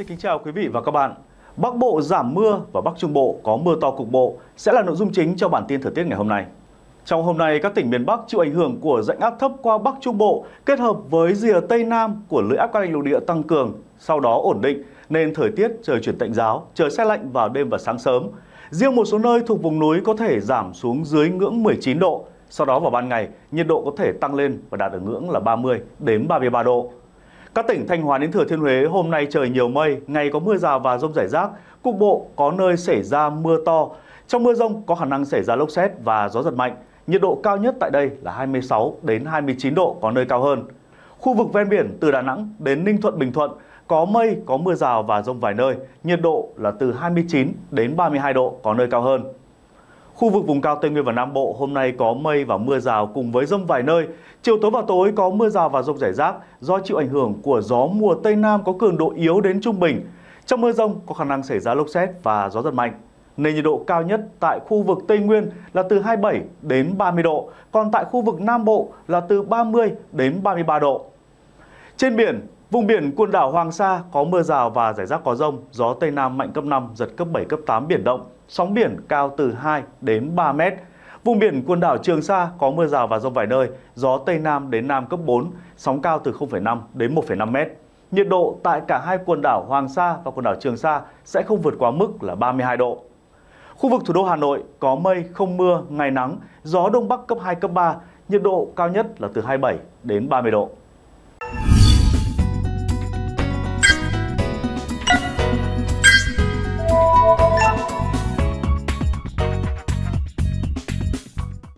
Xin kính chào quý vị và các bạn. Bắc Bộ giảm mưa và Bắc Trung Bộ có mưa to cục bộ sẽ là nội dung chính cho bản tin thời tiết ngày hôm nay. Trong hôm nay, các tỉnh miền Bắc chịu ảnh hưởng của rãnh áp thấp qua Bắc Trung Bộ kết hợp với rìa Tây Nam của lưỡi áp cao lục địa tăng cường, sau đó ổn định nên thời tiết trời chuyển tạnh giáo, trời xe lạnh vào đêm và sáng sớm. Riêng một số nơi thuộc vùng núi có thể giảm xuống dưới ngưỡng 19 độ, sau đó vào ban ngày nhiệt độ có thể tăng lên và đạt ở ngưỡng là 30 đến 33 độ. Các tỉnh Thanh Hóa đến Thừa Thiên Huế hôm nay trời nhiều mây, ngày có mưa rào và rông rải rác, cục bộ có nơi xảy ra mưa to. Trong mưa rông có khả năng xảy ra lốc xét và gió giật mạnh. Nhiệt độ cao nhất tại đây là 26 đến 29 độ, có nơi cao hơn. Khu vực ven biển từ Đà Nẵng đến Ninh Thuận Bình Thuận có mây, có mưa rào và rông vài nơi. Nhiệt độ là từ 29 đến 32 độ, có nơi cao hơn. Khu vực vùng cao Tây Nguyên và Nam Bộ hôm nay có mây và mưa rào cùng với rông vài nơi. Chiều tối và tối có mưa rào và rông rải rác do chịu ảnh hưởng của gió mùa Tây Nam có cường độ yếu đến trung bình. Trong mưa rông có khả năng xảy ra lốc xét và gió giật mạnh. Nền nhiệt độ cao nhất tại khu vực Tây Nguyên là từ 27 đến 30 độ, còn tại khu vực Nam Bộ là từ 30 đến 33 độ. Trên biển, Vùng biển quần đảo Hoàng Sa có mưa rào và rải rác có rông, gió Tây Nam mạnh cấp 5, giật cấp 7, cấp 8 biển động, sóng biển cao từ 2 đến 3 mét. Vùng biển quần đảo Trường Sa có mưa rào và rông vài nơi, gió Tây Nam đến Nam cấp 4, sóng cao từ 0,5 đến 1,5 mét. Nhiệt độ tại cả hai quần đảo Hoàng Sa và quần đảo Trường Sa sẽ không vượt quá mức là 32 độ. Khu vực thủ đô Hà Nội có mây, không mưa, ngày nắng, gió đông bắc cấp 2, cấp 3, nhiệt độ cao nhất là từ 27 đến 30 độ.